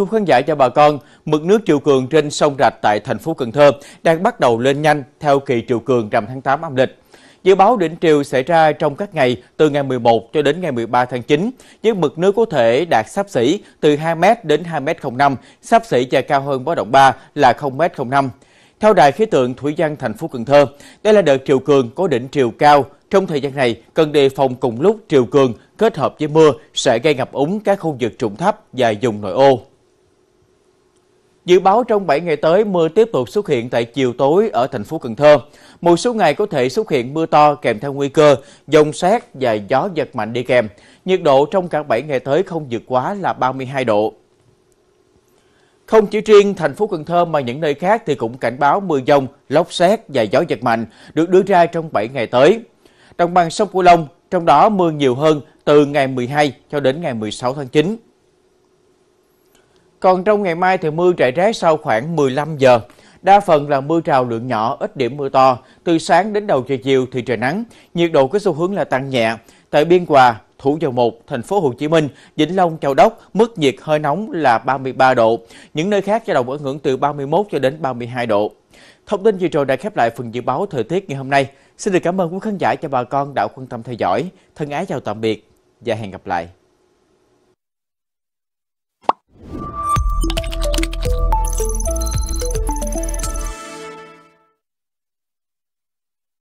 Thưa khán giả cho bà con, mực nước triều cường trên sông Rạch tại thành phố Cần Thơ đang bắt đầu lên nhanh theo kỳ triều cường rằm tháng 8 âm lịch. Dự báo đỉnh triều xảy ra trong các ngày từ ngày 11 cho đến ngày 13 tháng 9, với mực nước có thể đạt sắp xỉ từ 2m đến 2m05, sắp xỉ và cao hơn báo động 3 là 0m05. Theo Đài khí tượng Thủy văn thành phố Cần Thơ, đây là đợt triều cường có đỉnh triều cao. Trong thời gian này, cần đề phòng cùng lúc triều cường kết hợp với mưa sẽ gây ngập úng các khu vực trũng thấp và vùng nội ô. Dự báo trong 7 ngày tới, mưa tiếp tục xuất hiện tại chiều tối ở thành phố Cần Thơ. Một số ngày có thể xuất hiện mưa to kèm theo nguy cơ, dông xét và gió giật mạnh đi kèm. Nhiệt độ trong cả 7 ngày tới không vượt quá là 32 độ. Không chỉ riêng thành phố Cần Thơ mà những nơi khác thì cũng cảnh báo mưa dông, lốc xét và gió giật mạnh được đưa ra trong 7 ngày tới. Đồng bằng sông Cửu Long, trong đó mưa nhiều hơn từ ngày 12 cho đến ngày 16 tháng 9. Còn trong ngày mai thì mưa rải rác sau khoảng 15 giờ. Đa phần là mưa rào lượng nhỏ, ít điểm mưa to. Từ sáng đến đầu giờ chiều thì trời nắng, nhiệt độ có xu hướng là tăng nhẹ. Tại Biên Hòa, Thủ Dầu Một, thành phố Hồ Chí Minh, Vĩnh Long, Châu Đốc, mức nhiệt hơi nóng là 33 độ. Những nơi khác dao động ở ngưỡng từ 31 cho đến 32 độ. Thông tin vừa rồi đã khép lại phần dự báo thời tiết ngày hôm nay. Xin được cảm ơn quý khán giả cho bà con đã quan tâm theo dõi. Thân ái chào tạm biệt và hẹn gặp lại.